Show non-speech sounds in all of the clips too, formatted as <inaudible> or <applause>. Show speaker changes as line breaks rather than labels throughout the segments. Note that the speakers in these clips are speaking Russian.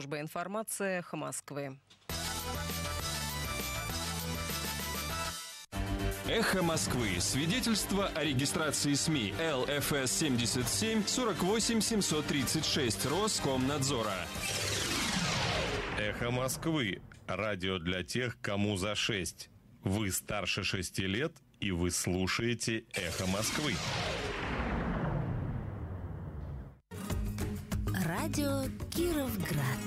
служба информации «Эхо Москвы». «Эхо Москвы». Свидетельство о регистрации СМИ ЛФС 77 48 736 Роскомнадзора. «Эхо Москвы». Радио для тех, кому за 6. Вы старше 6 лет и вы слушаете «Эхо Москвы».
Радио Кировград.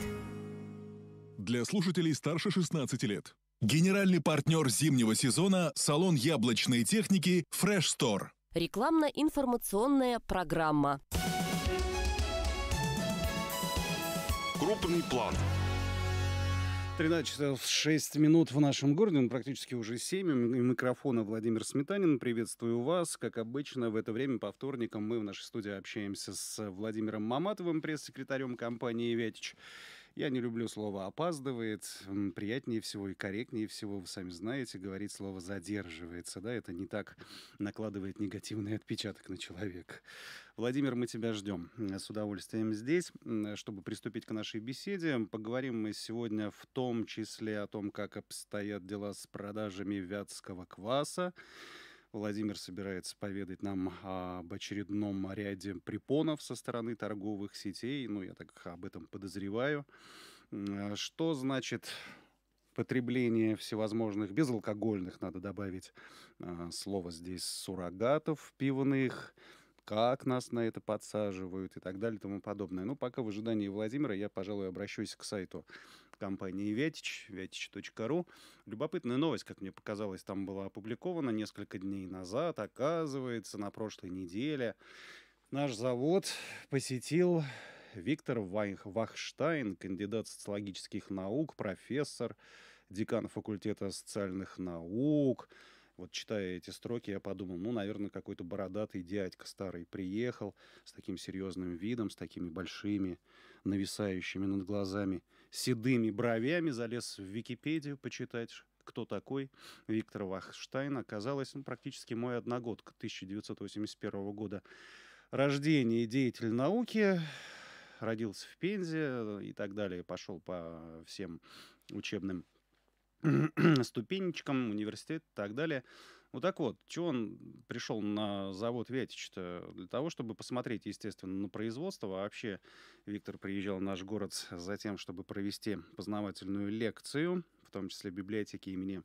Для слушателей старше 16 лет. Генеральный партнер зимнего сезона – салон яблочной техники Fresh Store. Рекламно-информационная программа. Крупный план. 13 часов 6 минут в нашем городе, он ну, практически уже 7. У микрофона Владимир Сметанин. Приветствую вас. Как обычно, в это время по вторникам мы в нашей студии общаемся с Владимиром Маматовым, пресс-секретарем компании «Вятич», я не люблю слово «опаздывает». Приятнее всего и корректнее всего, вы сами знаете, говорить слово «задерживается». Да, это не так накладывает негативный отпечаток на человека. Владимир, мы тебя ждем э, с удовольствием здесь. Чтобы приступить к нашей беседе, поговорим мы сегодня в том числе о том, как обстоят дела с продажами вятского кваса. Владимир собирается поведать нам об очередном ряде препонов со стороны торговых сетей. Ну, я так об этом подозреваю. Что значит потребление всевозможных безалкогольных, надо добавить а, слово здесь, суррогатов пивных, как нас на это подсаживают и так далее и тому подобное. Ну, пока в ожидании Владимира я, пожалуй, обращусь к сайту компании Вятич, vятич.ru. Любопытная новость, как мне показалось, там была опубликована несколько дней назад. Оказывается, на прошлой неделе наш завод посетил Виктор Вайнх Вахштайн, кандидат социологических наук, профессор, декан факультета социальных наук, вот читая эти строки, я подумал, ну, наверное, какой-то бородатый дядька старый приехал с таким серьезным видом, с такими большими, нависающими над глазами седыми бровями, залез в Википедию почитать, кто такой Виктор Вахштайн. Оказалось, он практически мой одногодка 1981 года рождения и деятель науки. Родился в Пензе и так далее. Пошел по всем учебным <clears throat> ступенечкам, университет и так далее. Ну так вот, чего он пришел на завод Вятич-то? Для того, чтобы посмотреть, естественно, на производство. А вообще Виктор приезжал в наш город за тем, чтобы провести познавательную лекцию, в том числе в библиотеке имени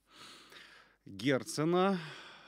Герцена.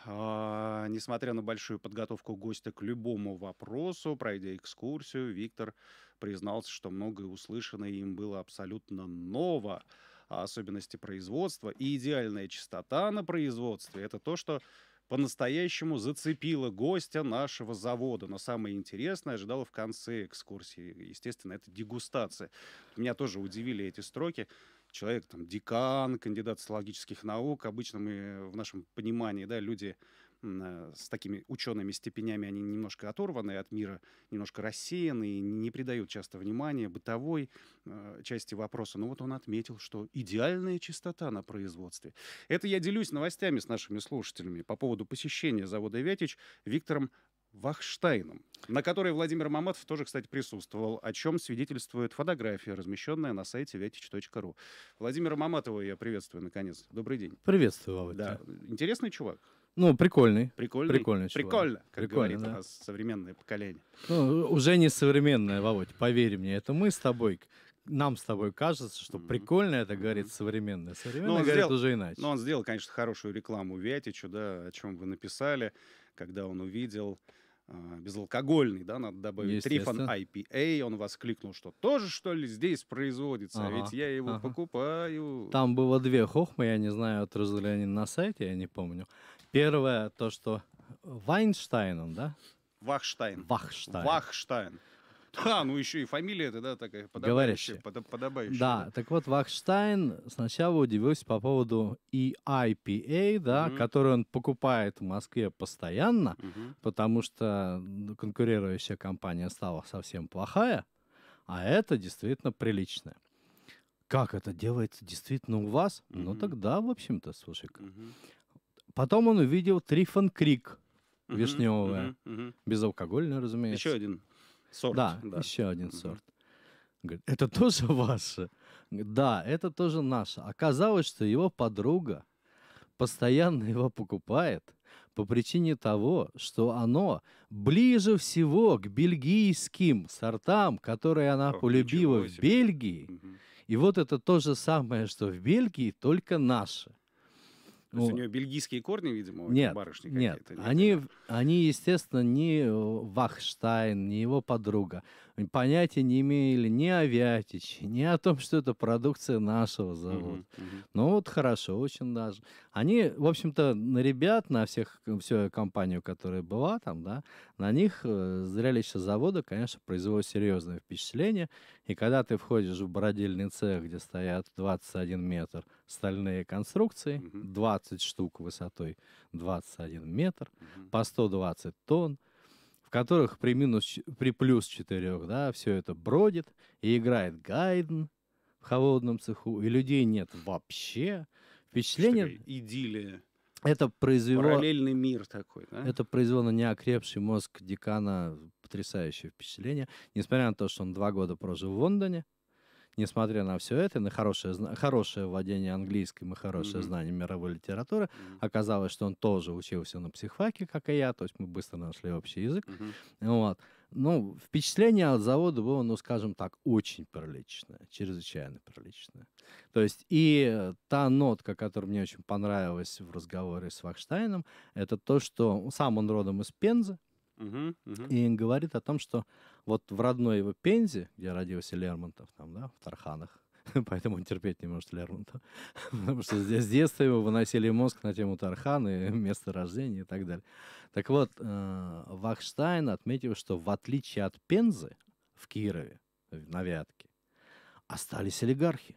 А, несмотря на большую подготовку гостя к любому вопросу, пройдя экскурсию, Виктор признался, что многое услышанное им было абсолютно ново. А, особенности производства. И идеальная чистота на производстве — это то, что по-настоящему зацепило гостя нашего завода. Но самое интересное ожидало в конце экскурсии. Естественно, это дегустация. Меня тоже удивили эти строки. Человек там декан, кандидат социологических наук. Обычно мы в нашем понимании, да, люди Э, с такими учеными степенями, они немножко оторваны от мира, немножко рассеяны, не придают часто внимания бытовой э, части вопроса. Но вот он отметил, что идеальная чистота на производстве. Это я делюсь новостями с нашими слушателями по поводу посещения завода «Вятич» Виктором Вахштайном, на которой Владимир Маматов тоже, кстати, присутствовал, о чем свидетельствует фотография, размещенная на сайте vetich.ru. Владимира Маматова я приветствую, наконец. Добрый день.
Приветствую, Володя. Да. Интересный чувак. Ну, прикольный. Прикольный? Прикольный чувак. Прикольно, как Прикольно, говорит да. у
нас современное
поколение. Ну, уже не современное, Володь, поверь мне. Это мы с тобой, нам с тобой кажется, что mm-hmm. прикольно это говорит mm-hmm. современное. Современное но ну, он говорит сделал, уже иначе.
Но ну, он сделал, конечно, хорошую рекламу Вятичу, да, о чем вы написали, когда он увидел а, безалкогольный, да, надо добавить, Трифон IPA, он воскликнул, что тоже, что ли, здесь производится, ага, ведь я его ага. покупаю. Там
было две хохмы, я не знаю, отразили они на сайте, я не помню. Первое, то, что Вайнштайн он, да?
Вахштайн. Вахштайн. Вахштайн. Да, ну еще и фамилия это, да, такая подобающая. Под, подобающая. Да,
так вот, Вахштайн сначала удивился по поводу EIPA, да, угу. который он покупает в Москве постоянно, угу. потому что ну, конкурирующая компания стала совсем плохая, а это действительно приличная. Как это делается действительно у вас? Угу. Ну тогда, в общем-то, слушай-ка. Угу. Потом он увидел Трифон Крик, угу, вишневое, угу, угу. безалкогольное, разумеется. Еще один сорт. Да, да. еще один угу. сорт. Говорит, это тоже <laughs> ваше? Да, это тоже наше. Оказалось, что его подруга постоянно его покупает по причине того, что оно ближе всего к бельгийским сортам, которые она О, полюбила в Бельгии. Угу. И вот это то же самое, что в Бельгии, только наше. То есть у ну, нее
бельгийские корни, видимо, нет, барышни нет, нет,
они, они, естественно, не э, Вахштайн, не его подруга. Понятия не имели ни о Вятиче, ни о том, что это продукция нашего завода. Угу, угу. Ну вот хорошо, очень даже. Они, в общем-то, на ребят, на всех, всю компанию, которая была там, да, на них э, зрелище завода, конечно, произвело серьезное впечатление. И когда ты входишь в бродильный цех, где стоят 21 метр, стальные конструкции, угу. 20 штук высотой 21 метр, угу. по 120 тонн, в которых при, минус, при плюс 4 да, все это бродит и играет Гайден в холодном цеху, и людей нет вообще. Впечатление...
Идиллия.
Это произвело... Параллельный
мир такой, да? Это
произвело на неокрепший мозг декана потрясающее впечатление. Несмотря на то, что он два года прожил в Лондоне, несмотря на все это, на хорошее, хорошее владение английским и хорошее mm-hmm. знание мировой литературы, mm-hmm. оказалось, что он тоже учился на психфаке, как и я, то есть мы быстро нашли общий язык. Mm-hmm. Вот. Ну, впечатление от завода было, ну, скажем так, очень приличное, чрезвычайно приличное. То есть и та нотка, которая мне очень понравилась в разговоре с Вахштайном, это то, что сам он родом из Пензы, Uh-huh, uh-huh. И говорит о том, что вот в родной его Пензе, где родился Лермонтов, там, да, в Тарханах, <laughs> поэтому он терпеть не может Лермонта, <laughs> потому что здесь с детства его выносили мозг на тему Тарханы, <laughs> место рождения и так далее. Так вот, э, Вахштайн отметил, что в отличие от Пензы в Кирове, на Вятке, остались олигархи,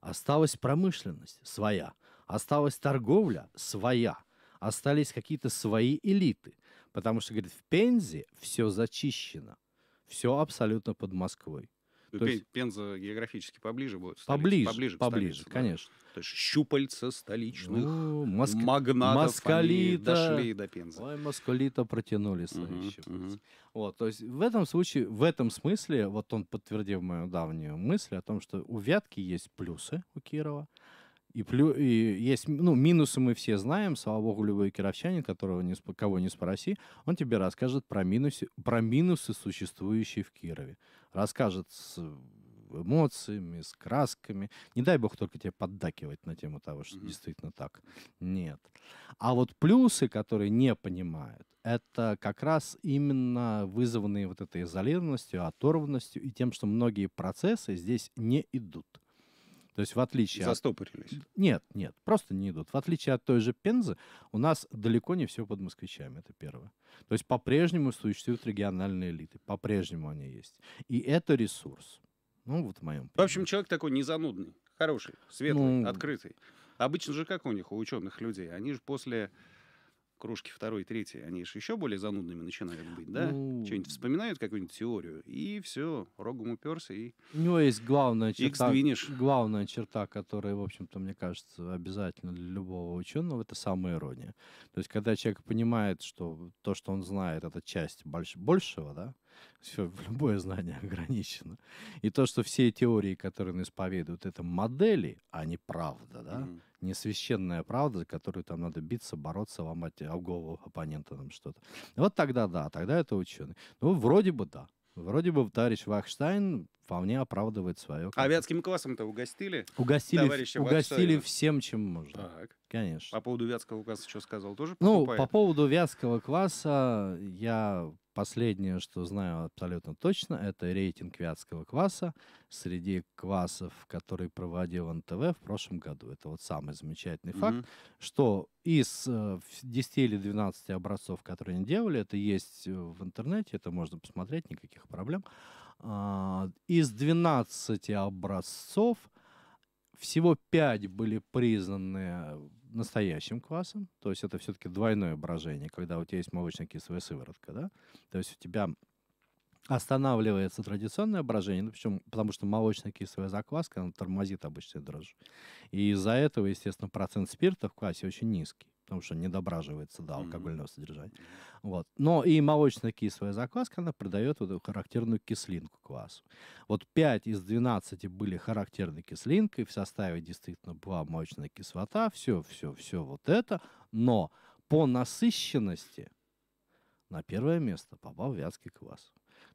осталась промышленность своя, осталась торговля своя, остались какие-то свои элиты, потому что, говорит, в Пензе все зачищено – все абсолютно под Москвой.
Э, то есть, Пенза географически поближе будет. Поближе, поближе, поближе столице, конечно. Да. То есть щупальца столичных ну, моск... магнатов москалита... дошли до
Пензы. Ой, москалита протянули свои угу, щупальца. Угу. Вот, то есть в этом случае, в этом смысле, вот он подтвердил мою давнюю мысль о том, что у Вятки есть плюсы у Кирова, и, плю, и есть, ну, минусы мы все знаем, слава богу, любой кировчанин, которого не, кого не спроси, он тебе расскажет про минусы, про минусы, существующие в Кирове. Расскажет с эмоциями, с красками. Не дай бог только тебе поддакивать на тему того, что mm-hmm. действительно так. Нет. А вот плюсы, которые не понимают, это как раз именно вызванные вот этой изолированностью, оторванностью и тем, что многие процессы здесь не идут. То есть в отличие Застопорились. От... Нет, нет, просто не идут. В отличие от той же Пензы, у нас далеко не все под москвичами, это первое. То есть по-прежнему существуют региональные элиты, по-прежнему они есть. И это ресурс. Ну, вот в моем
В общем, человек такой незанудный, хороший, светлый, ну... открытый. Обычно же как у них, у ученых людей? Они же после кружки второй, третий, они же еще более занудными начинают быть, да? Ну... Что-нибудь вспоминают, какую-нибудь теорию, и все, рогом уперся и...
У него есть главная черта, двинешь. главная черта, которая, в общем-то, мне кажется, обязательно для любого ученого, это ирония. То есть, когда человек понимает, что то, что он знает, это часть больш... большего, да, все, любое знание <laughs> ограничено. И то, что все теории, которые он исповедует, это модели, а не правда, да? mm Не священная правда, за которую там надо биться, бороться, ломать э, об оппонента там что-то. Вот тогда да, тогда это ученый. Ну, вроде бы да. Вроде бы товарищ Вахштайн вполне оправдывает свое. А
вятским классом-то угостили? Угостили, товарища угостили всем, чем можно. Так. Конечно. По поводу вятского класса что сказал? Тоже ну, покупает? Ну, по
поводу вятского класса я Последнее, что знаю абсолютно точно, это рейтинг вятского кваса среди квасов, который проводил НТВ в прошлом году. Это вот самый замечательный mm-hmm. факт, что из э, 10 или 12 образцов, которые они делали, это есть э, в интернете, это можно посмотреть, никаких проблем. А, из 12 образцов всего 5 были признаны настоящим квасом, то есть это все-таки двойное брожение, когда у тебя есть молочно-кислая сыворотка, да, то есть у тебя останавливается традиционное брожение, ну, причем, потому что молочно-кислая закваска, она тормозит обычно дрожжи. И из-за этого, естественно, процент спирта в квасе очень низкий потому что не дображивается до алкогольного содержания. Вот. Но и молочно-кислая закваска, она придает вот эту характерную кислинку квасу. Вот 5 из 12 были характерной кислинкой, в составе действительно была молочная кислота, все, все, все вот это, но по насыщенности на первое место попал вязкий квас.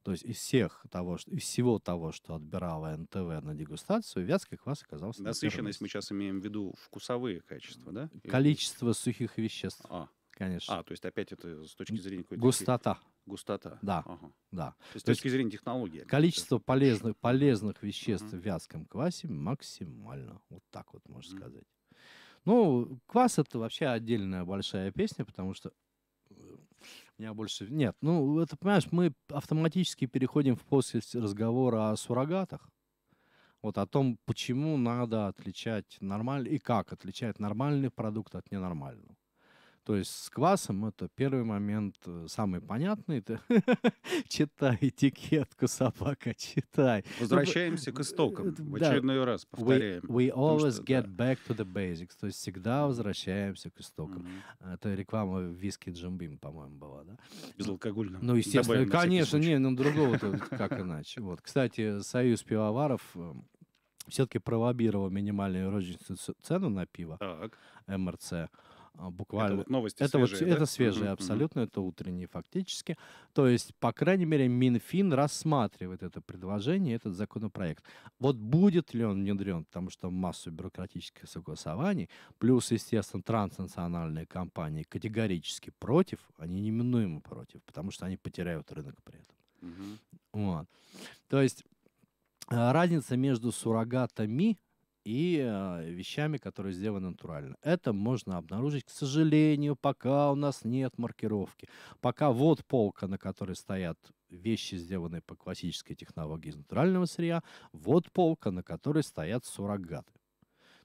То есть из всех того, что, из всего того, что отбирала НТВ на дегустацию, вятский квас оказался... Насыщенность
мы сейчас имеем в виду вкусовые качества, да?
Количество сухих веществ. А. Конечно. А, то
есть опять это с точки зрения какой-то... Густота. Густота. Да. Ага.
да. То есть, с точки
зрения технологии.
Количество полезных, полезных веществ uh-huh. в вязком квасе максимально. Вот так вот можно uh-huh. сказать. Ну, квас это вообще отдельная большая песня, потому что меня больше... Нет, ну, это, понимаешь, мы автоматически переходим в после разговора о суррогатах. Вот о том, почему надо отличать нормальный и как отличать нормальный продукт от ненормального. То есть с квасом это первый момент, э, самый понятный. Это <laughs> читай этикетку, собака, читай. Ну, возвращаемся к истокам. Э, В очередной раз повторяем. We, always get back to the basics. То есть всегда возвращаемся к истокам. Это реклама виски Джамбим, по-моему, была, да? Безалкогольного. Ну, ну, естественно, конечно, не, ну другого <laughs> как иначе. Вот. Кстати, Союз пивоваров эм, все-таки пролоббировал минимальную розничную цену на пиво так. МРЦ. А, буквально. Это вот новости это свежие, вот, да? Это свежие, uh-huh, абсолютно, uh-huh. это утренние фактически. То есть, по крайней мере, Минфин рассматривает это предложение, этот законопроект. Вот будет ли он внедрен, потому что массу бюрократических согласований, плюс, естественно, транснациональные компании категорически против, они а неминуемо против, потому что они потеряют рынок при этом. Uh-huh. Вот. То есть, э, разница между суррогатами и а, вещами, которые сделаны натурально. Это можно обнаружить, к сожалению, пока у нас нет маркировки. Пока вот полка, на которой стоят вещи, сделанные по классической технологии из натурального сырья, вот полка, на которой стоят суррогаты.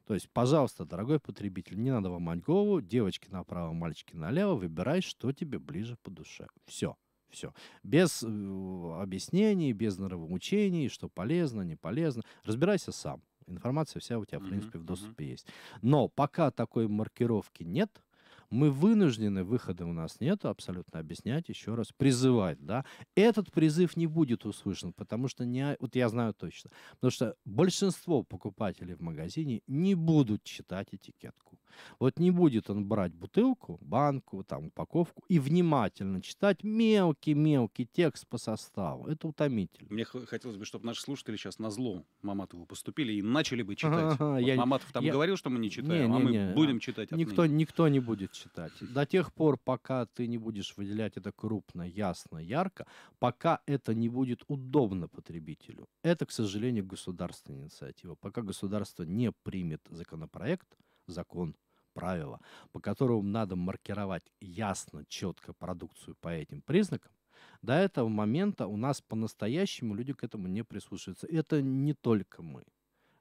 То есть, пожалуйста, дорогой потребитель, не надо вам голову, девочки направо, мальчики налево, выбирай, что тебе ближе по душе. Все. Все. Без э, объяснений, без нравоучений, что полезно, не полезно. Разбирайся сам. Информация вся у тебя, в принципе, в доступе есть. Но пока такой маркировки нет, мы вынуждены, выхода у нас нет, абсолютно объяснять, еще раз призывать, да. Этот призыв не будет услышан, потому что не, вот я знаю точно, потому что большинство покупателей в магазине не будут читать этикетку. Вот не будет он брать бутылку, банку, там, упаковку и внимательно читать мелкий-мелкий текст по составу. Это утомительно.
Мне хотелось бы, чтобы наши слушатели сейчас на зло Маматову поступили и начали
бы читать. вот я... Маматов там я... говорил,
что мы не читаем, не, не, а мы не, будем а читать Никто,
никто не будет читать. До тех пор, пока ты не будешь выделять это крупно, ясно, ярко, пока это не будет удобно потребителю. Это, к сожалению, государственная инициатива. Пока государство не примет законопроект, закон, правило, по которому надо маркировать ясно, четко продукцию по этим признакам, до этого момента у нас по-настоящему люди к этому не прислушиваются. Это не только мы.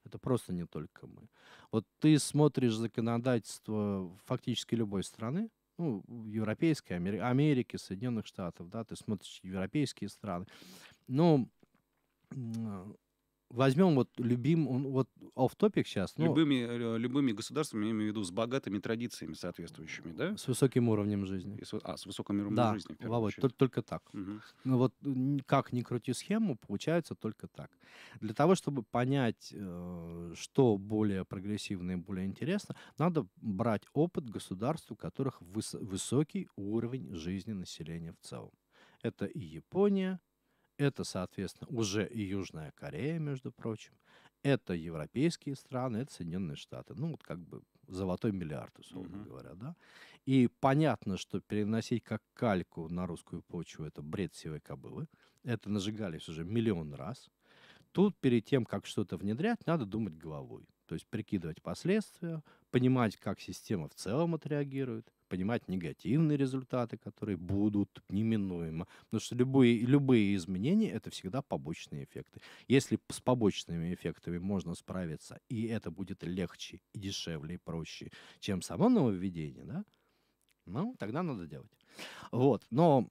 Это просто не только мы. Вот ты смотришь законодательство фактически любой страны, ну, европейской, Амери- Америки, Соединенных Штатов, да, ты смотришь европейские страны. но возьмем вот любим, вот оф топик сейчас. Ну, любыми,
э, любыми государствами, я имею в виду, с богатыми традициями соответствующими, да?
С высоким уровнем жизни. с, а, с высоким уровнем да, жизни. Да, вот, только, только так. Угу. Ну вот как ни крути схему, получается только так. Для того, чтобы понять, э, что более прогрессивно и более интересно, надо брать опыт государств, у которых выс- высокий уровень жизни населения в целом. Это и Япония, это, соответственно, уже и Южная Корея, между прочим. Это европейские страны, это Соединенные Штаты. Ну, вот как бы золотой миллиард, условно uh-huh. говоря, да. И понятно, что переносить как кальку на русскую почву это бред сивой кобылы. Это нажигались уже миллион раз. Тут перед тем, как что-то внедрять, надо думать головой. То есть прикидывать последствия, понимать, как система в целом отреагирует понимать негативные результаты, которые будут неминуемо. Потому что любые, любые изменения — это всегда побочные эффекты. Если с побочными эффектами можно справиться, и это будет легче, и дешевле, и проще, чем само нововведение, да, ну, тогда надо делать. Вот. Но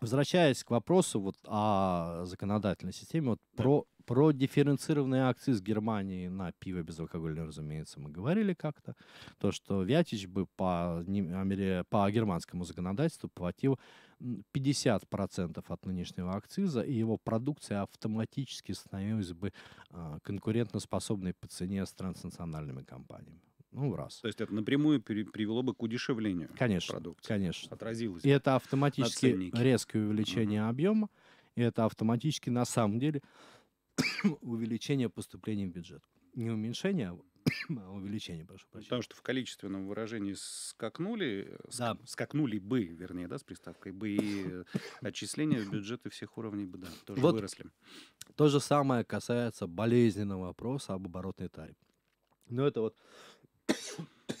возвращаясь к вопросу вот о законодательной системе, вот да. про, про дифференцированные акции с Германии на пиво безалкогольное, разумеется, мы говорили как-то. То, что Вятич бы по, а, по германскому законодательству платил 50% от нынешнего акциза, и его продукция автоматически становилась бы а, конкурентоспособной по цене с транснациональными компаниями. Ну, раз. То есть это напрямую привело бы к удешевлению конечно, продукции. Конечно. Отразилось. И это автоматически резкое увеличение угу. объема, и это автоматически на самом деле <coughs> увеличение поступлений в бюджет. Не уменьшение, а <coughs> увеличение, прошу
прощения. Потому что в количественном выражении скакнули, да. скакнули бы, вернее, да, с приставкой бы, и э, отчисления в бюджеты всех уровней
бы, да, тоже вот выросли. То же самое касается болезненного вопроса об оборотной таре.
Но это вот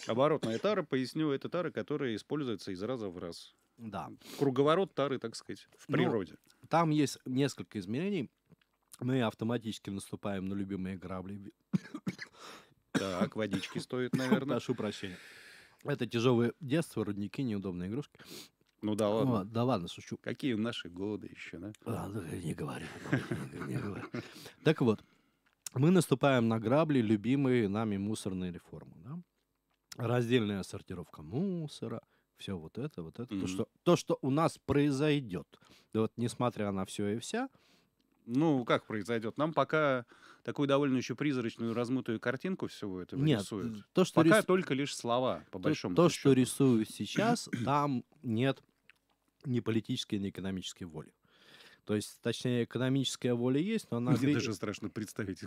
Оборотная тара, поясню, это тара, которая используется из раза в раз. Да. Круговорот тары, так сказать, в ну, природе.
Ну, там есть несколько измерений. Мы автоматически наступаем на любимые грабли. Так, водички стоит, <coughs> наверное. Прошу прощения. Это тяжелые детство, рудники, неудобные игрушки. Ну да ладно. Ну, да ладно, шучу. Какие наши годы еще, да? Ладно, не говори. Не говори. Так вот, мы наступаем на грабли любимые нами мусорные реформы. Да? Раздельная сортировка мусора, все вот это, вот это. Mm-hmm. То, что, то, что у нас произойдет. Да вот несмотря на все и
вся, ну, как произойдет? Нам пока такую довольно еще призрачную, размытую
картинку всего этого Нет, рисуют. То, что пока рис...
только лишь слова, по то, большому То, счету.
что рисую сейчас, там нет ни политической, ни экономической воли. То есть, точнее, экономическая воля есть, но она... Мне даже страшно представить.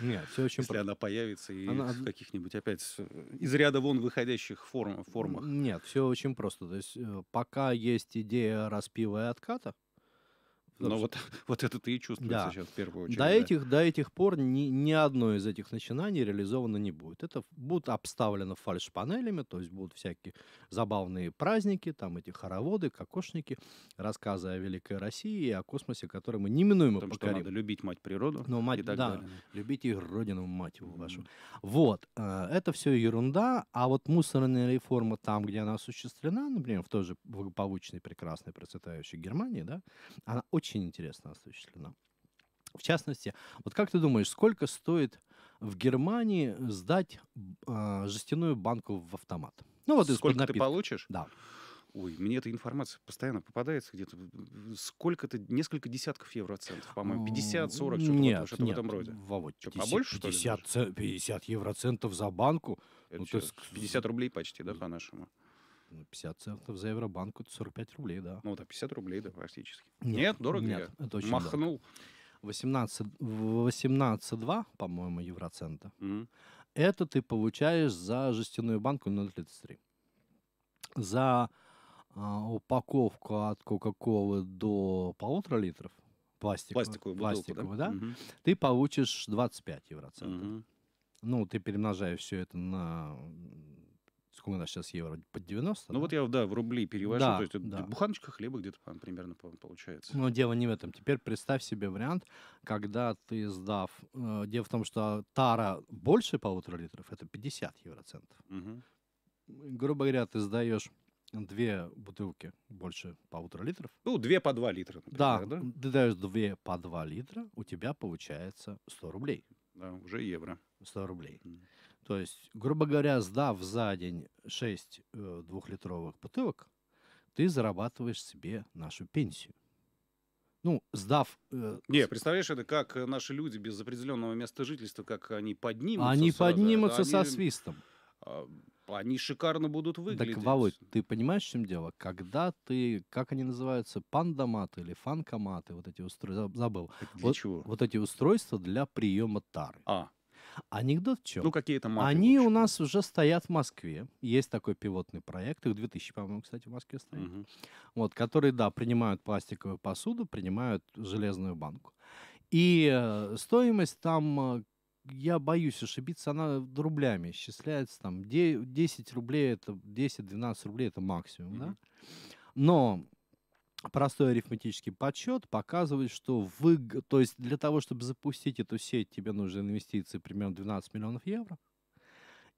Нет, все очень... Если про... она
появится и она... в каких-нибудь опять э, из ряда вон выходящих форм, формах.
Нет, все очень просто. То есть, э, пока есть идея распива и отката, ну, но вот, <laughs> вот это ты и чувствуешь да. сейчас в первую очередь. До этих, до этих пор ни, ни одно из этих начинаний реализовано не будет. Это будут обставлено фальш-панелями, то есть будут всякие забавные праздники, там эти хороводы, кокошники, рассказы о Великой России и о космосе, который мы неминуемо Потому покорим. Что надо любить мать природу. но ну, мать, и так да, далее. любите их родину, мать его вашу. Mm-hmm. Вот, э, это все ерунда, а вот мусорная реформа там, где она осуществлена, например, в той же благополучной, прекрасной, процветающей Германии, да, она очень очень интересно осуществлена. В частности, вот как ты думаешь, сколько стоит в Германии сдать э, жестяную банку в автомат?
Ну вот сколько ты получишь? Да. Ой, мне эта информация постоянно попадается где-то. Сколько-то, несколько десятков евроцентов, по-моему. 50, 40, что-то, нет, что-то нет. в этом роде. Вовод, что, 50, побольше, 50, что ли? 50, 50 евроцентов за банку. Это ну, что, ты... 50 рублей почти, да, по-нашему?
50 ну, центов за Евробанк, это 45 рублей, да. Ну, это 50 рублей, да, практически. Нет, нет дорого нет, я. это очень Махнул. Дорого. 18, 18,2, по-моему, евроцента. Mm-hmm. Это ты получаешь за жестяную банку 0,33. За а, упаковку от Кока-Колы до полутора литров пластиковую, пластиковую, бутылку, пластиковую да? да? Угу. Ты получишь 25 евроцентов. Угу. Ну, ты перемножаешь все это на сколько у нас сейчас евро, под 90? Ну да? вот я, да, в рубли перевожу, да, то есть да. буханочка
хлеба где-то примерно получается. Но ну,
дело не в этом. Теперь представь себе вариант, когда ты сдав... Э, дело в том, что тара больше полутора литров, это 50 евроцентов. Угу. Грубо говоря, ты сдаешь две бутылки больше полутора литров. Ну, две по два литра, например, да, да? ты даешь две по два литра, у тебя получается 100 рублей. Да, уже евро. 100 рублей. Mm. То есть, грубо говоря, сдав за день 6 э, двухлитровых бутылок, ты зарабатываешь себе нашу пенсию. Ну, сдав... Э, Не,
представляешь, это как э, наши люди без определенного места жительства, как они поднимутся. Они со, поднимутся да, со они, свистом.
Э, они шикарно будут выглядеть. Так, Володь, ты понимаешь, в чем дело? Когда ты, как они называются, пандоматы или фанкоматы, вот эти устройства, забыл. для вот, чего? Вот эти устройства для приема тары. А, Анекдот в чем? Ну, какие-то маты. Они у нас уже стоят в Москве. Есть такой пивотный проект. Их 2000, по-моему, кстати, в Москве стоит. Угу. Вот, которые, да, принимают пластиковую посуду, принимают железную банку. И э, стоимость там э, я боюсь ошибиться, она рублями исчисляется, там 10 рублей это 10-12 рублей это максимум, mm да. Но простой арифметический подсчет показывает, что вы, то есть для того, чтобы запустить эту сеть, тебе нужны инвестиции примерно 12 миллионов евро.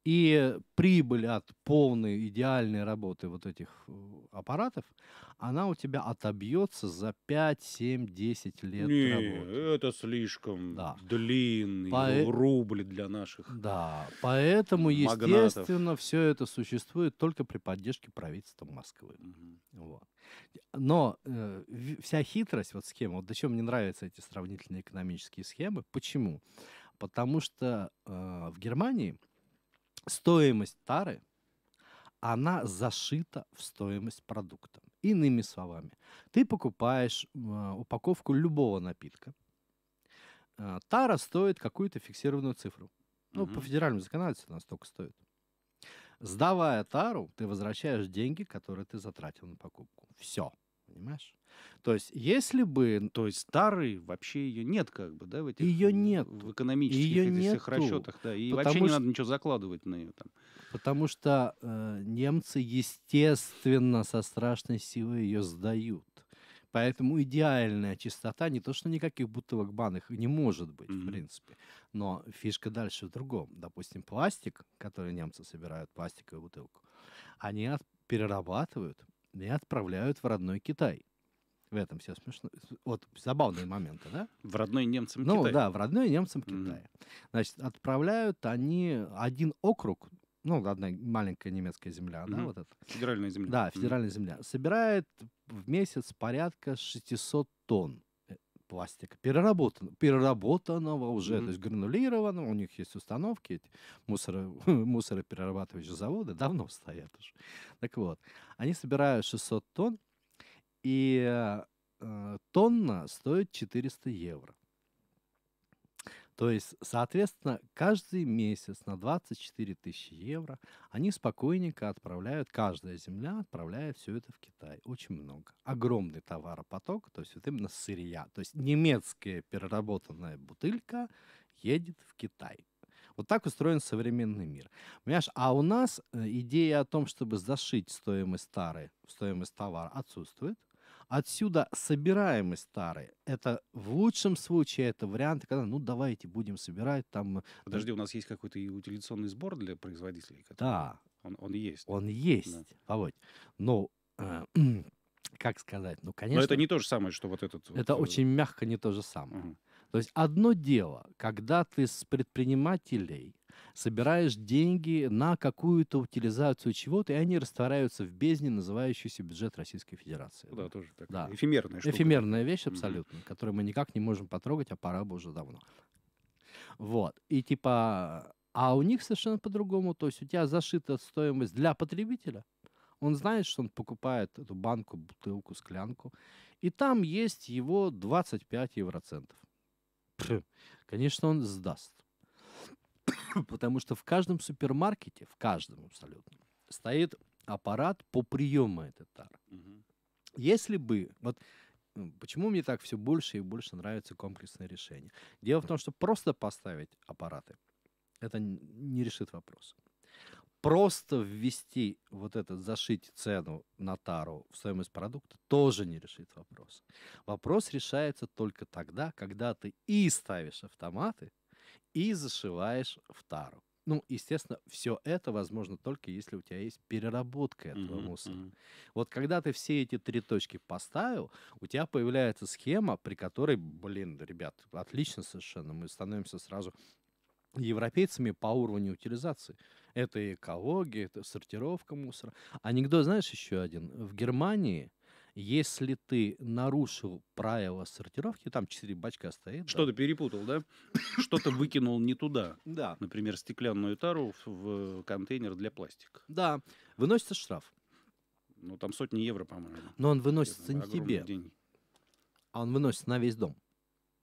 И прибыль от полной идеальной работы вот этих э, аппаратов, она у тебя отобьется за 5, 7, 10 лет Не, работы.
это слишком да. длинный По... Э рубль для наших
Да, поэтому, магнатов. естественно, все это существует только при поддержке правительства Москвы. Угу. Вот. Но э, вся хитрость вот схема, вот до чего мне нравятся эти сравнительные экономические схемы, почему? Потому что э, в Германии стоимость тары, она зашита в стоимость продукта. Иными словами, ты покупаешь э, упаковку любого напитка. Э, тара стоит какую-то фиксированную цифру. Ну, угу. по федеральному законодательству она столько стоит. Сдавая тару, ты возвращаешь деньги, которые ты затратил на покупку. Все понимаешь? То есть, если бы, то есть старый вообще ее нет как бы, да, в этих ее нет в экономических ее этих нету, всех расчетах, да, и вообще не надо
ничего закладывать на ее там.
Потому что э, немцы естественно со страшной силой ее сдают. Поэтому идеальная чистота, не то что никаких бутылок, банок не может быть, mm-hmm. в принципе. Но фишка дальше в другом. Допустим, пластик, который немцы собирают, пластиковую бутылку, они перерабатывают и отправляют в родной Китай. В этом все смешно. Вот забавные моменты, да? В родной немцам ну, Ну да, в родной немцам mm-hmm. Значит, отправляют они один округ, ну, одна маленькая немецкая земля, mm-hmm. да, вот это.
Федеральная земля. Да, федеральная
mm-hmm. земля. Собирает в месяц порядка 600 тонн пластика, переработан переработанного уже, mm-hmm. то есть гранулированного. У них есть установки, эти мусоро, <laughs> мусороперерабатывающие заводы давно <laughs> стоят уже. Так вот, они собирают 600 тонн, и э, тонна стоит 400 евро. То есть, соответственно, каждый месяц на 24 тысячи евро они спокойненько отправляют, каждая земля отправляет все это в Китай. Очень много. Огромный товаропоток, то есть вот именно сырья. То есть немецкая переработанная бутылька едет в Китай. Вот так устроен современный мир. Понимаешь, а у нас э, идея о том, чтобы зашить стоимость старой, стоимость товара, отсутствует. Отсюда собираемость старые. Это в лучшем случае это вариант, когда, ну, давайте будем собирать там... Э, Подожди, у
нас есть какой-то утилизационный сбор для производителей? Который... Да.
Он, он есть. Он есть, да. вот ну э, <clears throat> как сказать, ну, конечно... Но это не
то же самое, что вот этот... Это вот, э, очень
мягко не то же самое. Угу. То есть одно дело, когда ты с предпринимателей собираешь деньги на какую-то утилизацию чего-то, и они растворяются в бездне, называющейся бюджет Российской Федерации. Да, да. тоже так. Да. Эфемерная штука. Эфемерная вещь абсолютно, mm-hmm. которую мы никак не можем потрогать, а пора бы уже давно. Вот. И типа... А у них совершенно по-другому. То есть у тебя зашита стоимость для потребителя, он знает, что он покупает эту банку, бутылку, склянку, и там есть его 25 евроцентов. Конечно, он сдаст. <laughs> потому что в каждом супермаркете, в каждом абсолютно, стоит аппарат по приему этой тары. Угу. Если бы, вот почему мне так все больше и больше нравятся комплексные решения? Дело в том, что просто поставить аппараты, это не решит вопрос. Просто ввести вот этот зашить цену на тару в стоимость продукта тоже не решит вопрос. Вопрос решается только тогда, когда ты и ставишь автоматы, и зашиваешь в тару. Ну, естественно, все это возможно только если у тебя есть переработка этого mm-hmm, мусора. Вот когда ты все эти три точки поставил, у тебя появляется схема, при которой, блин, ребят, отлично совершенно, мы становимся сразу европейцами по уровню утилизации. Это экология, это сортировка мусора. Анекдот, знаешь, еще один. В Германии если ты нарушил правила сортировки, там 4 бачка стоит. Что-то да. перепутал,
да? Что-то выкинул не
туда. Да. Например,
стеклянную тару в контейнер для пластика. Да. Выносится штраф. Ну, там сотни евро, по-моему.
Но он выносится не тебе. Деньги. А он выносится на весь дом.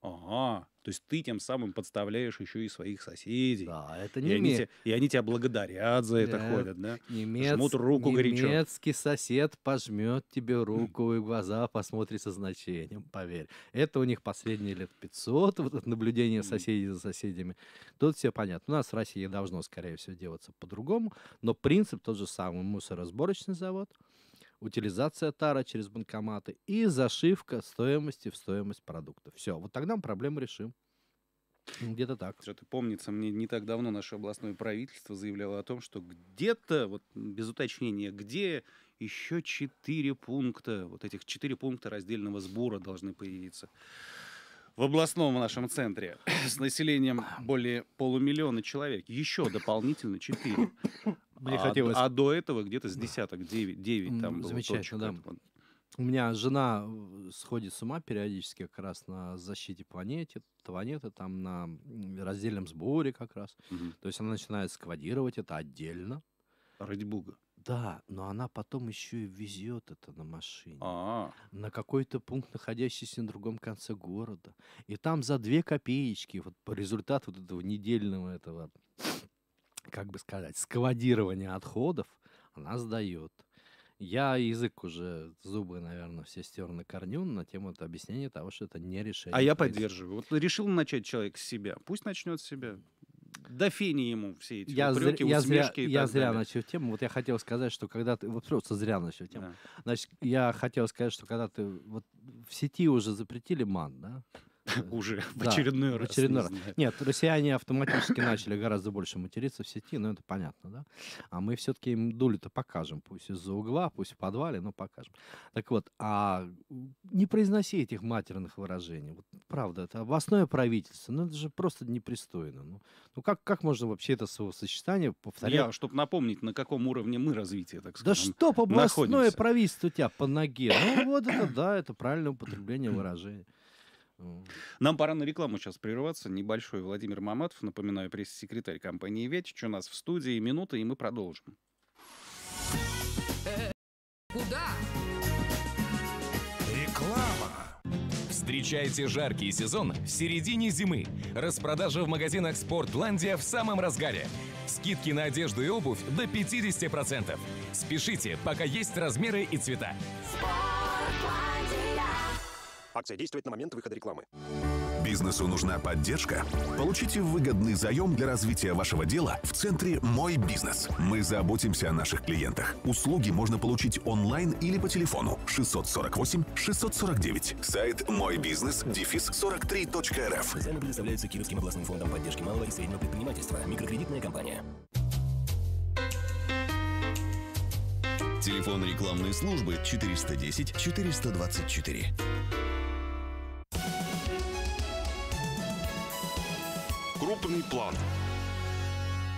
Ага. То есть ты тем самым подставляешь еще и своих соседей. Да, это не и, они те, и они тебя благодарят за это ходят, да? Немец... Жмут руку Немецкий горячо.
Немецкий сосед пожмет тебе руку и глаза посмотрит со значением, поверь. Это у них последние лет 500, вот это наблюдение соседей за соседями. Тут все понятно. У нас в России должно, скорее всего, делаться по-другому, но принцип тот же самый. Мусоросборочный завод — утилизация тара через банкоматы и зашивка стоимости в стоимость продукта. Все, вот тогда мы проблему решим. Ну, где-то так. Что-то помнится, мне не так давно наше
областное правительство заявляло о том, что где-то, вот без уточнения, где еще четыре пункта, вот этих четыре пункта раздельного сбора должны появиться в областном нашем центре с населением более полумиллиона человек. Еще дополнительно 4.
Мне а, хотелось... а
до этого где-то с десяток, 9, 9 там было. Замечательно, да.
У меня жена э, сходит с ума периодически как раз на защите планеты, планеты там на раздельном сборе как раз. Угу. То есть она начинает сквадировать это отдельно. Ради бога. Да, но она потом еще и везет это на машине. А, На какой-то пункт, находящийся на другом конце города. И там за две копеечки, вот по результату вот этого недельного этого, как бы сказать, сквадирования отходов, она сдает. Я язык уже, зубы, наверное, все стер на корню на тему это объяснения того, что это не а решение. а я поддерживаю. Вот решил начать человек с себя. Пусть начнет с себя до фени ему
все эти я вот зря, я усмешки зря, и Я зря далее.
начал тему. Вот я хотел сказать, что когда ты... Вот просто зря начал тему. Да. Значит, я хотел сказать, что когда ты... Вот в сети уже запретили ман, да? <laughs> Уже в очередной раз. В очередной раз. Нет, россияне автоматически <laughs> начали гораздо больше материться в сети, но это понятно, да? А мы все-таки им долю-то покажем, пусть из-за угла, пусть в подвале, но покажем. Так вот, а не произноси этих матерных выражений. Вот, правда, это областное правительство, ну это же просто непристойно. Ну, ну как, как можно вообще это словосочетание повторять? Я,
чтобы напомнить, на каком уровне мы развития, так сказать, Да что областное находимся.
правительство у тебя по ноге? Ну вот это да, это правильное употребление <clears throat> выражения.
Нам пора на рекламу сейчас прерваться. Небольшой Владимир Маматов, напоминаю, пресс-секретарь компании «Веч». У нас в студии минута, и мы продолжим. Куда? Реклама. Встречайте жаркий сезон в середине зимы. Распродажа в магазинах «Спортландия» в самом разгаре. Скидки на одежду и обувь до 50%. Спешите, пока есть размеры и цвета. Спорт! Акция действует на момент выхода рекламы. Бизнесу нужна поддержка? Получите выгодный заем для развития вашего дела в центре «Мой бизнес». Мы заботимся о наших клиентах. Услуги можно получить онлайн или по телефону 648-649. Сайт «Мой бизнес» 43.рф. Займ предоставляется Кировским областным фондом поддержки малого и среднего предпринимательства. Микрокредитная компания. Телефон рекламной службы 410 424. высыпанный план.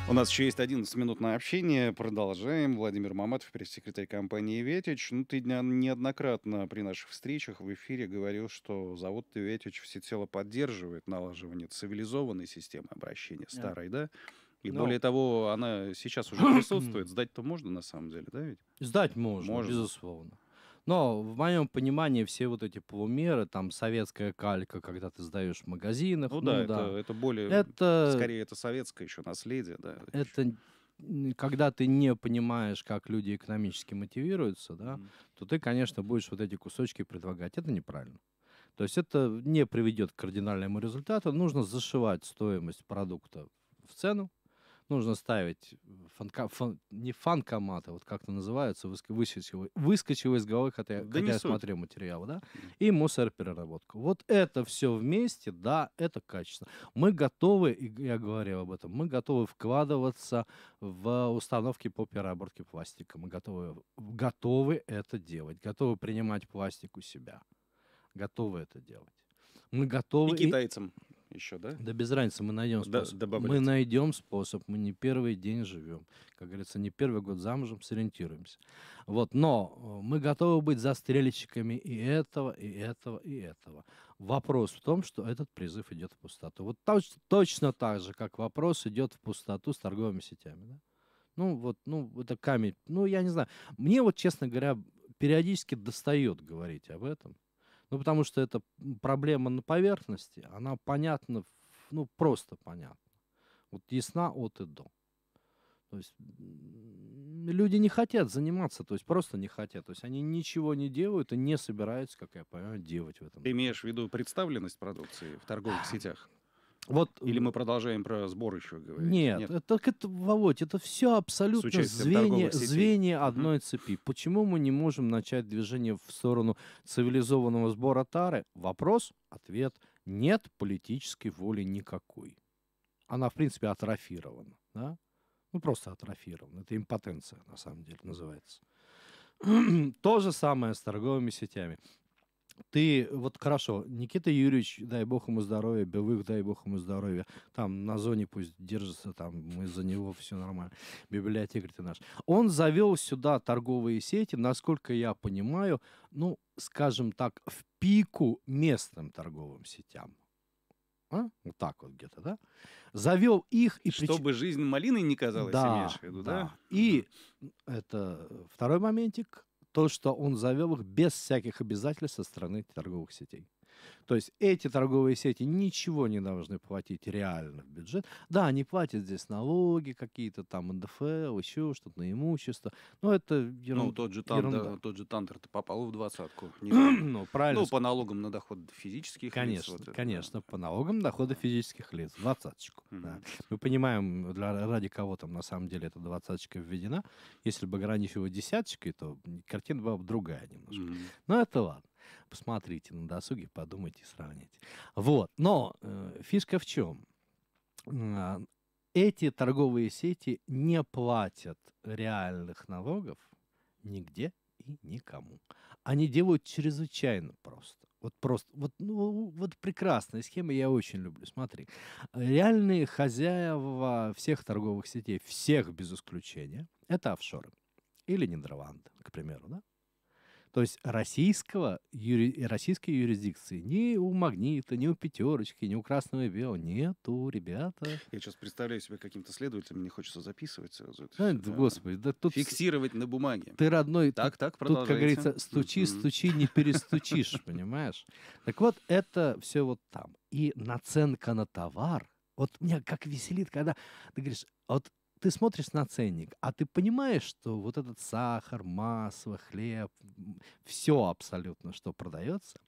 У нас еще есть 11 минут на общение. Продолжаем. Владимир Маматов, пресс-секретарь компании «Ветич». Ну, ты неоднократно при наших встречах в эфире говорил, что завод «Ветич» всецело поддерживает налаживание цивилизованной системы обращения старой, да? да? И Но... более
того, она сейчас уже <clears throat> присутствует. Сдать-то можно на самом деле, да ведь? Сдать можно, можно. безусловно. Но в моем понимании все вот эти полумеры, там советская калька, когда ты сдаешь в магазинах. Ну, ну да, да. Это, более... Это... Скорее, это советское еще наследие. Да, это когда ты не понимаешь, как люди экономически мотивируются, да, mm. то ты, конечно, будешь вот эти кусочки предлагать. Это неправильно. То есть это не приведет к кардинальному результату. Нужно зашивать стоимость продукта в цену, нужно ставить фанка, фан, не фанкоматы, а вот как-то называются, выскочил, выскочил из головы, когда, да когда я суть. смотрел материалы, да, и мусор-переработку. Вот это все вместе, да, это качество. Мы готовы, и я говорил об этом, мы готовы вкладываться в установки по переработке пластика, мы готовы, готовы это делать, готовы принимать пластик у себя, готовы это делать. Мы готовы... И китайцам. И еще, да? Да без разницы, мы найдем способ. Да, мы найдем способ, мы не первый день живем. Как говорится, не первый год замужем, сориентируемся. Вот, но э, мы готовы быть застрельщиками и этого, и этого, и этого. Вопрос в том, что этот призыв идет в пустоту. Вот точ- точно так же, как вопрос идет в пустоту с торговыми сетями, да? Ну, вот, ну, это камень. Ну, я не знаю. Мне вот, честно говоря, периодически достает говорить об этом. Ну, потому что эта проблема на поверхности, она понятна, ну, просто понятна. Вот ясна от и до. То есть люди не хотят заниматься, то есть просто не хотят. То есть они ничего не делают и не собираются, как я понимаю, делать в этом.
Ты имеешь в виду представленность продукции в торговых а, сетях? Вот, Или мы продолжаем про сбор еще говорить? Нет, Нет. Э,
так это, Володь, это все абсолютно звенья, звенья одной угу. цепи. Почему мы не можем начать движение в сторону цивилизованного сбора тары? Вопрос, ответ – нет политической воли никакой. Она, в принципе, атрофирована. Да? Ну, просто атрофирована. Это импотенция, на самом деле, называется. <clears throat> То же самое с торговыми сетями ты, вот хорошо, Никита Юрьевич, дай бог ему здоровья, Белых, дай бог ему здоровья, там на зоне пусть держится, там мы за него все нормально, библиотекарь ты наш. Он завел сюда торговые сети, насколько я понимаю, ну, скажем так, в пику местным торговым сетям. А? Вот так вот где-то, да? Завел их и... Чтобы прич... жизнь малиной не казалась, да, имеешь в виду, да? да? И это второй моментик, то, что он завел их без всяких обязательств со стороны торговых сетей. То есть эти торговые сети ничего не должны платить реально в бюджет. Да, они платят здесь налоги какие-то, там НДФЛ, еще что-то на имущество. Но это ерунда. Ну, тот же, тандер, тот
же тандер ты попал в двадцатку. <clears throat> ну, правильно. Ну, по налогам на доход физических конечно, лиц. Вот это, конечно,
да. по налогам дохода физических лиц. Двадцаточку. Mm-hmm. Да. Мы понимаем, для, ради кого там на самом деле эта двадцаточка введена. Если бы ограничивать десяточкой, то картина была бы другая немножко. Mm-hmm. Но это ладно. Посмотрите на досуге, подумайте, сравните. Вот. Но э, фишка в чем? Эти торговые сети не платят реальных налогов нигде и никому. Они делают чрезвычайно просто. Вот просто, вот, ну, вот прекрасная схема, я очень люблю. Смотри, реальные хозяева всех торговых сетей, всех без исключения, это офшоры или Нидерланды, к примеру, да? То есть российского, юри, российской юрисдикции ни у «Магнита», ни у «Пятерочки», ни у «Красного и Белого» нету, ребята.
Я сейчас представляю себе, каким-то следователем, мне хочется записывать сразу. Это а, да, господи, да тут... Фиксировать на бумаге.
Ты, родной, так, так, продолжайте. тут, как говорится, стучи, стучи, не перестучишь, <laughs> понимаешь? Так вот, это все вот там. И наценка на товар, вот меня как веселит, когда ты говоришь, «А вот ты смотришь на ценник, а ты понимаешь, что вот этот сахар, масло, хлеб, все абсолютно, что продается,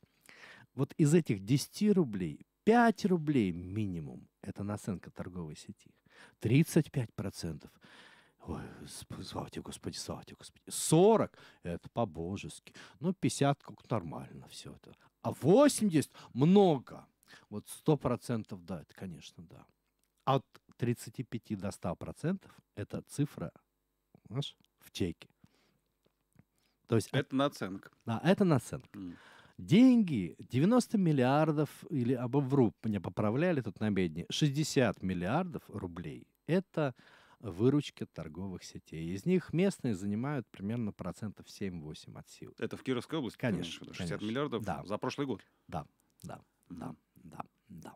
вот из этих 10 рублей 5 рублей минимум – это наценка торговой сети. 35 процентов Ой, слава Господи, слава Господи. 40 – это по-божески. Ну, 50 – как нормально все это. А 80 – много. Вот 100% да, это, конечно, да. А вот 35 до 100% это цифра знаешь, в чеке. То есть, это наценка. Да, это наценка. Mm. Деньги 90 миллиардов, или обовру меня поправляли тут на бедне, 60 миллиардов рублей – это выручка торговых сетей. Из них местные занимают примерно процентов 7-8 от сил.
Это в Кировской области? Конечно. конечно 60 конечно. миллиардов да. за прошлый год?
Да, да, mm. да, да, да.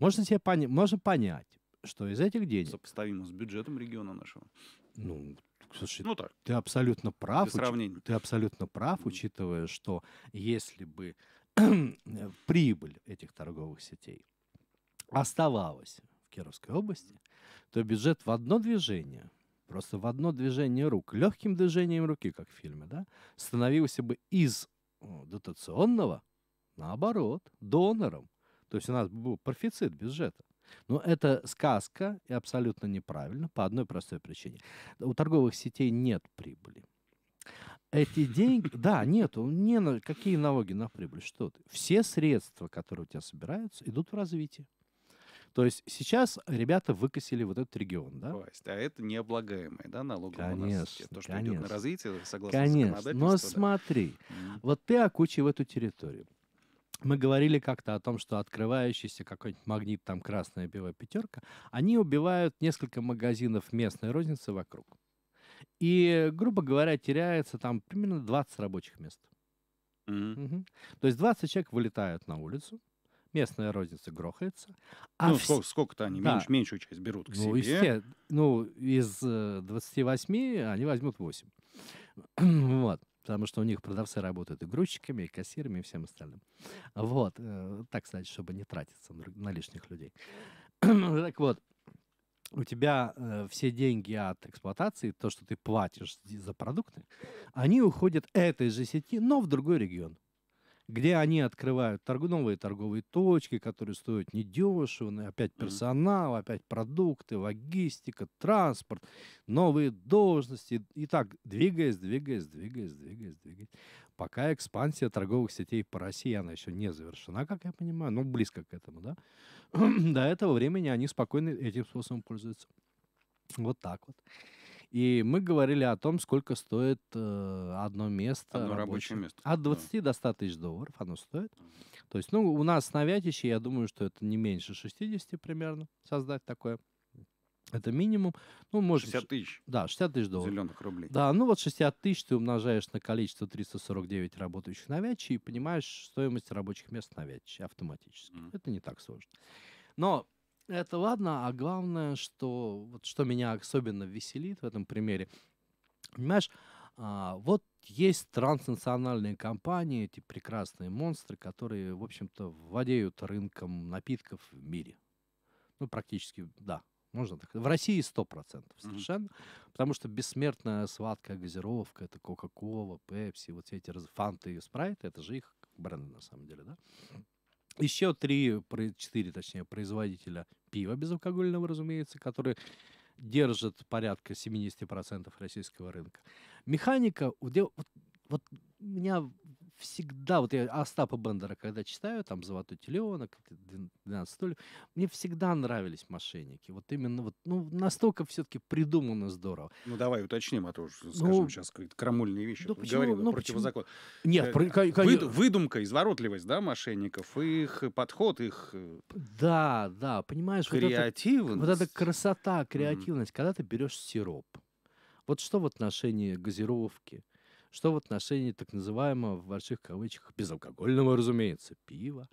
Можно, себе пони- можно понять, что из этих денег... Сопоставимо с бюджетом
региона нашего.
Ну, слушай, ну, так. ты абсолютно прав. Уч... Ты абсолютно прав, учитывая, что если бы <clears throat> прибыль этих торговых сетей оставалась в Кировской области, то бюджет в одно движение, просто в одно движение рук, легким движением руки, как в фильме, да, становился бы из дотационного, наоборот, донором. То есть у нас был профицит бюджета. Но это сказка и абсолютно неправильно по одной простой причине. У торговых сетей нет прибыли. Эти деньги... Да, нету. Не, на... какие налоги на прибыль? Что ты? Все средства, которые у тебя собираются, идут в развитие. То есть сейчас ребята выкосили вот этот регион, да? То
а это необлагаемое, да, налоги конечно, у нас. То, что конечно. идет на развитие, согласно конечно. Но
смотри, mm. вот ты окучиваешь эту территорию мы говорили как-то о том, что открывающийся какой-нибудь магнит, там красная, белая пятерка, они убивают несколько магазинов местной розницы вокруг. И, грубо говоря, теряется там примерно 20 рабочих мест. Mm-hmm. Угу. То есть 20 человек вылетают на улицу, местная розница грохается. А ну, в... сколько, сколько-то они, да. меньше, меньшую часть берут к ну, себе. Все, ну, из 28 э, они возьмут 8. <clears throat> вот потому что у них продавцы работают и грузчиками, и кассирами, и всем остальным. Вот, э, так сказать, чтобы не тратиться на лишних людей. <clears throat> так вот, у тебя э, все деньги от эксплуатации, то, что ты платишь за продукты, они уходят этой же сети, но в другой регион где они открывают торг, новые торговые точки, которые стоят недешево, опять персонал, mm-hmm. опять продукты, логистика, транспорт, новые должности. И так, двигаясь, двигаясь, двигаясь, двигаясь, двигаясь. Пока экспансия торговых сетей по России, она еще не завершена, как я понимаю, но ну, близко к этому, да? <clears throat> До этого времени они спокойно этим способом пользуются. Вот так вот. И мы говорили о том, сколько стоит э, одно место. Одно рабочее, место. От 20 да. до 100 тысяч долларов оно стоит. То есть, ну, у нас на Вятище, я думаю, что это не меньше 60 примерно создать такое. Это минимум. Ну, может, 60 тысяч. Да, 60 тысяч долларов. Зеленых рублей. Да, ну вот 60 тысяч ты умножаешь на количество 349 работающих на Вятиче и понимаешь стоимость рабочих мест на Вятиче автоматически. mm Это не так сложно. Но это ладно, а главное, что вот что меня особенно веселит в этом примере, понимаешь, а, вот есть транснациональные компании, эти прекрасные монстры, которые, в общем-то, владеют рынком напитков в мире. Ну, практически, да, можно так. В России 100% совершенно, mm-hmm. потому что бессмертная сладкая газировка, это Coca-Cola, Pepsi, вот все эти фанты и спрайты, это же их бренды на самом деле, да? Еще три, четыре, точнее, производителя пива безалкогольного, разумеется, которые держат порядка 70% российского рынка. Механика, вот, вот меня всегда, вот я Остапа Бендера, когда читаю, там «Золотой теленок», «12 стульев», мне всегда нравились мошенники. Вот именно вот, ну, настолько все-таки придумано здорово.
Ну, давай уточним, а то уже скажем ну, сейчас
какие-то крамольные вещи. Ну, почему, Говорим ну, противозакон.
Нет, про... Э, Вы, выдумка, изворотливость, да, мошенников, их подход, их... Э,
да, да, понимаешь, креативность. Вот, это, вот эта красота, креативность, mm. когда ты берешь сироп. Вот что в отношении газировки – что в отношении так называемого в больших кавычках безалкогольного, разумеется, пива.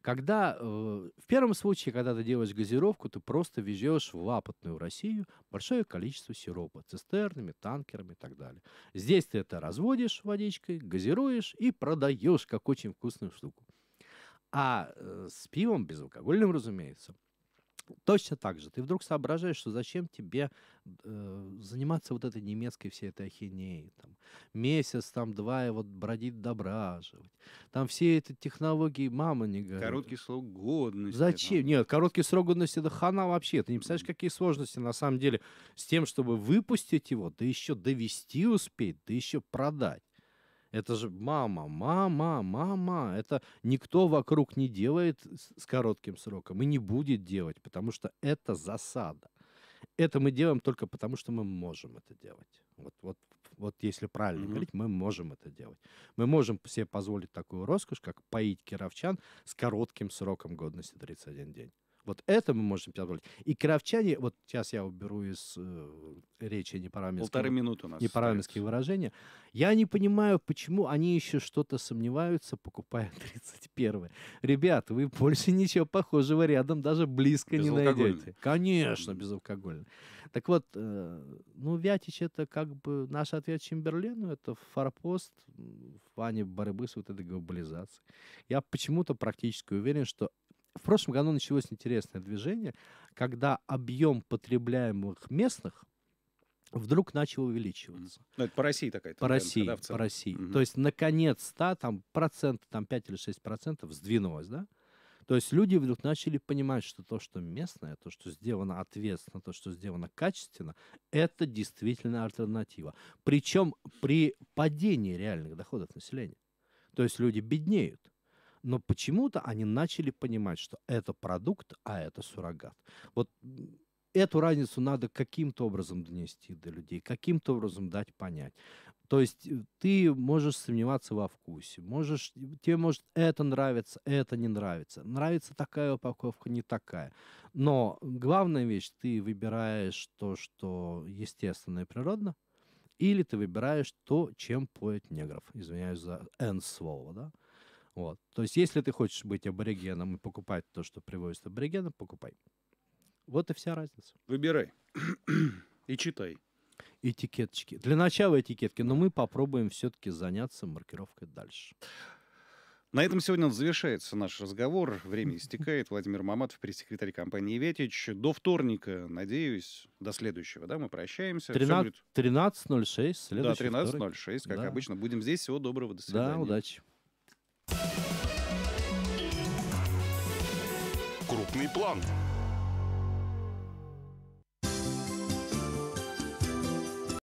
Когда э, в первом случае, когда ты делаешь газировку, ты просто везешь в лапотную Россию большое количество сиропа цистернами, танкерами и так далее. Здесь ты это разводишь водичкой, газируешь и продаешь как очень вкусную штуку. А э, с пивом, безалкогольным, разумеется, Точно так же. Ты вдруг соображаешь, что зачем тебе э, заниматься вот этой немецкой всей этой ахинеей. Там, месяц, там, два, и вот бродить дображивать. Там все эти технологии мама не говорит. Короткий срок годности. Зачем? Там. Нет, короткий срок годности, да хана вообще. Ты не представляешь, какие сложности на самом деле с тем, чтобы выпустить его, да еще довести успеть, да еще продать. Это же мама, мама, мама. Это никто вокруг не делает с коротким сроком и не будет делать, потому что это засада. Это мы делаем только потому, что мы можем это делать. Вот, вот, вот если правильно mm-hmm. говорить, мы можем это делать. Мы можем себе позволить такую роскошь, как поить кировчан с коротким сроком годности 31 день. Вот это мы можем позволить. И кировчане, вот сейчас я уберу из э, речи непараменские, Полторы минуты у нас выражения. Я не понимаю, почему они еще что-то сомневаются, покупая 31 <laughs> Ребят, вы больше ничего похожего рядом даже близко не найдете. Конечно, безалкогольно. Так вот, э, ну, Вятич это как бы наш ответ Чемберлену, это форпост в плане борьбы с вот этой глобализацией. Я почему-то практически уверен, что в прошлом году началось интересное движение, когда объем потребляемых местных вдруг начал увеличиваться.
Ну, это по России такая По России, да, по России.
Угу. То есть, наконец-то, там, процент, там, 5 или 6 процентов сдвинулось, да? То есть люди вдруг начали понимать, что то, что местное, то, что сделано ответственно, то, что сделано качественно, это действительно альтернатива. Причем при падении реальных доходов населения. То есть люди беднеют. Но почему-то они начали понимать, что это продукт, а это суррогат. Вот эту разницу надо каким-то образом донести до людей, каким-то образом дать понять. То есть э, ты можешь сомневаться во вкусе, можешь, э, тебе может это нравится, это не нравится, нравится такая упаковка, не такая. Но главная вещь, ты выбираешь то, что естественно и природно, или ты выбираешь то, чем поет негров. Извиняюсь за N-слово, да? Вот. То есть, если ты хочешь быть аборигеном и покупать то, что привозят аборигеном, покупай. Вот и вся разница. Выбирай <clears throat> и читай. Этикеточки. Для начала этикетки, но мы попробуем все-таки заняться маркировкой дальше. На этом сегодня завершается наш разговор. Время <laughs> истекает.
Владимир Маматов, пресс-секретарь компании «Ветич». До вторника, надеюсь, до следующего, да, мы прощаемся. 13,
13.06, следующий Да, 13.06, как да.
обычно. Будем здесь. Всего доброго,
до свидания. Да, удачи. защитный план.